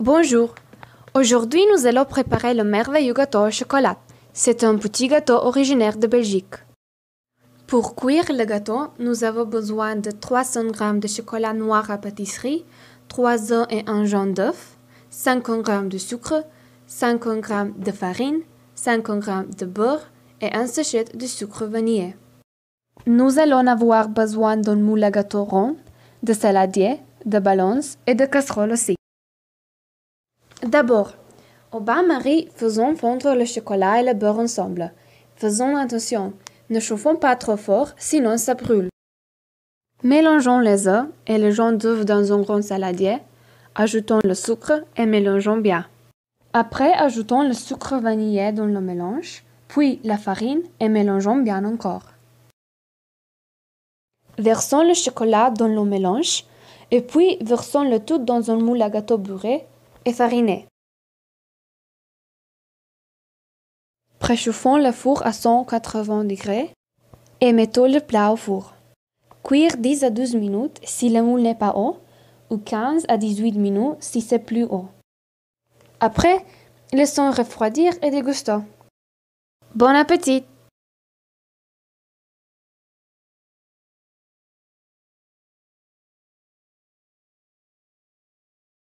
Bonjour. Aujourd'hui, nous allons préparer le merveilleux gâteau au chocolat. C'est un petit gâteau originaire de Belgique. Pour cuire le gâteau, nous avons besoin de 300 g de chocolat noir à pâtisserie, 3 œufs et un jaune d'œuf, 50 g de sucre, 50 g de farine, 50 g de beurre et un sachet de sucre vanillé. Nous allons avoir besoin d'un moule à gâteau rond, de saladier, de balance et de casserole aussi. D'abord, au bain-marie, faisons fondre le chocolat et le beurre ensemble. Faisons attention, ne chauffons pas trop fort, sinon ça brûle. Mélangeons les œufs et les jaunes d'œufs dans un grand saladier. Ajoutons le sucre et mélangeons bien. Après, ajoutons le sucre vanillé dans le mélange, puis la farine et mélangeons bien encore. Versons le chocolat dans le mélange et puis versons le tout dans un moule à gâteau beurré et fariner. Préchauffons le four à 180 degrés et mettons le plat au four. Cuire 10 à 12 minutes si le moule n'est pas haut ou 15 à 18 minutes si c'est plus haut. Après, laissons refroidir et dégustons. Bon appétit!